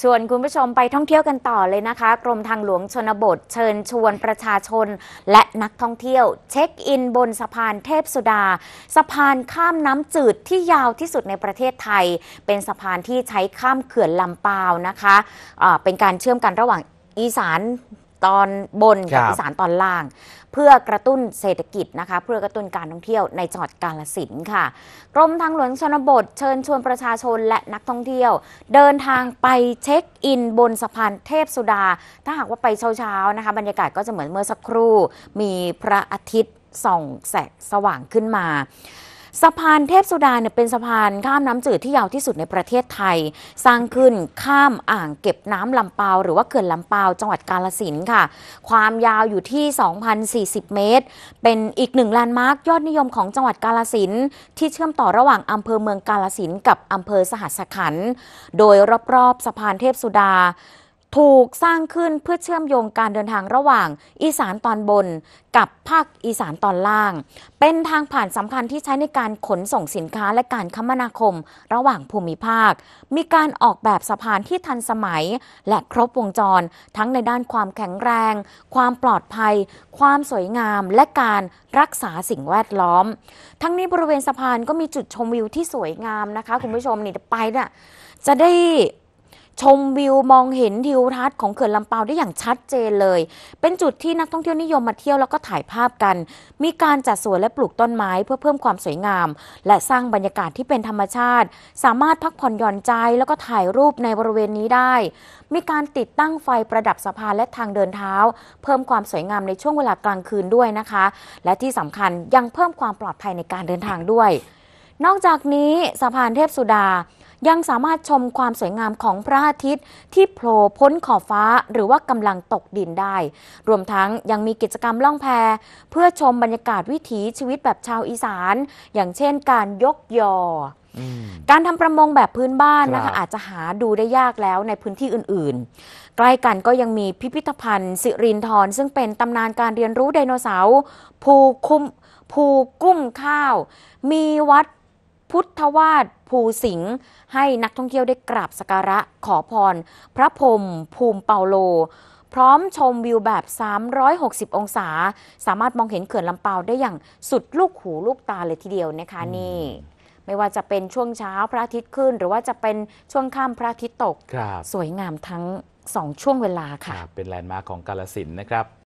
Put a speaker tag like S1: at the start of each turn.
S1: ชวนคุณผู้ชมไปท่องเที่ยวกันต่อเลยนะคะ กรมทางหลวงชนบท เชิญชวนประชาชน และนักท่องเที่ยว เช็คอินบนสะพานเทพสุดา สะพานข้ามน้ำจืดที่ยาวที่สุดในประเทศไทยเป็นสะพานที่ใช้ข้ามเขื่อนลำปาวนะคะะเป็นการเชื่อมกันระหว่างอีสานตอนบนกับอีสานตอนล่าง เพื่อกระตุ้นเศรษฐกิจนะคะเพื่อกระตุ้นการท่องเที่ยวในจังหวัดกาลสินค่ะ กรมทางหลวงชนบทเชิญชวนประชาชนและนักท่องเที่ยว เดินทางไปเช็คอินบนสะพานเทพสุดา ถ้าหากว่าไปเช้า ๆ นะคะบรรยากาศก็จะเหมือนเมื่อสักครู่มีพระอาทิตย์ส่องแสงสว่างขึ้นมาสะพานเทพสุดาเนี่ยเป็นสะพานข้ามน้ำจืดที่ยาวที่สุดในประเทศไทย สร้างขึ้นข้ามอ่างเก็บน้ำลำเปาหรือว่าเขื่อนลำเปาจังหวัดกาลสินค่ะความยาวอยู่ที่ 2,040 เมตร เป็นอีกหนึ่งแลนด์มาร์กยอดนิยมของจังหวัดกาลสินที่เชื่อมต่อระหว่างอำเภอเมืองกาลสินกับอำเภอสหัสขันโดยรอบๆสะพานเทพสุดาถูกสร้างขึ้นเพื่อเชื่อมโยงการเดินทางระหว่างอีสานตอนบนกับภาคอีสานตอนล่าง เป็นทางผ่านสำคัญที่ใช้ในการขนส่งสินค้าและการคมนาคม ระหว่างภูมิภาค มีการออกแบบสะพานที่ทันสมัย และครบวงจร ทั้งในด้านความแข็งแรง ความปลอดภัย ความสวยงาม และการรักษาสิ่งแวดล้อม ทั้งนี้บริเวณสะพานก็มีจุดชมวิวที่สวยงามนะคะคุณผู้ชมนี่ไปเนี่ยจะได้ชมวิวมองเห็นทิวทัศน์ของเขื่อนลำเปาได้อย่างชัดเจนเลย เป็นจุดที่นักท่องเที่ยวนิยมมาเที่ยวแล้วก็ถ่ายภาพกัน มีการจัดสวนและปลูกต้นไม้ เพื่อเพิ่มความสวยงาม และสร้างบรรยากาศที่เป็นธรรมชาติ สามารถพักผ่อนหย่อนใจแล้วก็ถ่ายรูปในบริเวณนี้ได้ มีการติดตั้งไฟประดับสะพานและทางเดินเท้า เพิ่มความสวยงามในช่วงเวลากลางคืนด้วยนะคะ และที่สำคัญยังเพิ่มความปลอดภัยในการเดินทางด้วย นอกจากนี้สะพานเทพสุดายังสามารถชมความสวยงามของพระอาทิตย์ที่โผล่พ้นขอบฟ้าหรือว่ากำลังตกดินได้ รวมทั้งยังมีกิจกรรมล่องแพเพื่อชมบรรยากาศวิถีชีวิตแบบชาวอีสาน อย่างเช่นการยกยอ การทำประมงแบบพื้นบ้านนะคะอาจจะหาดูได้ยากแล้วในพื้นที่อื่นๆ ใกล้กันก็ยังมีพิพิธภัณฑ์สิรินทรซึ่งเป็นตำนานการเรียนรู้ไดโนเสาร์ภูคุ้มภูกุ้มข้าว มีวัดพุทธวาดภูสิงห์ให้นักท่องเที่ยวได้กราบสักการะขอพร พระพรมภูมิเปาโล พร้อมชมวิวแบบ 360 องศา สามารถมองเห็นเขื่อนลำเปาได้อย่างสุดลูกหูลูกตาเลยทีเดียวนะคะนี่ ไม่ว่าจะเป็นช่วงเช้าพระอาทิตย์ขึ้นหรือว่าจะเป็นช่วงค่ำพระอาทิตย์ตกสวยงามทั้งสองช่วงเวลาค่ะเป็นแลนด์มาร์คของกาลสินนะครับ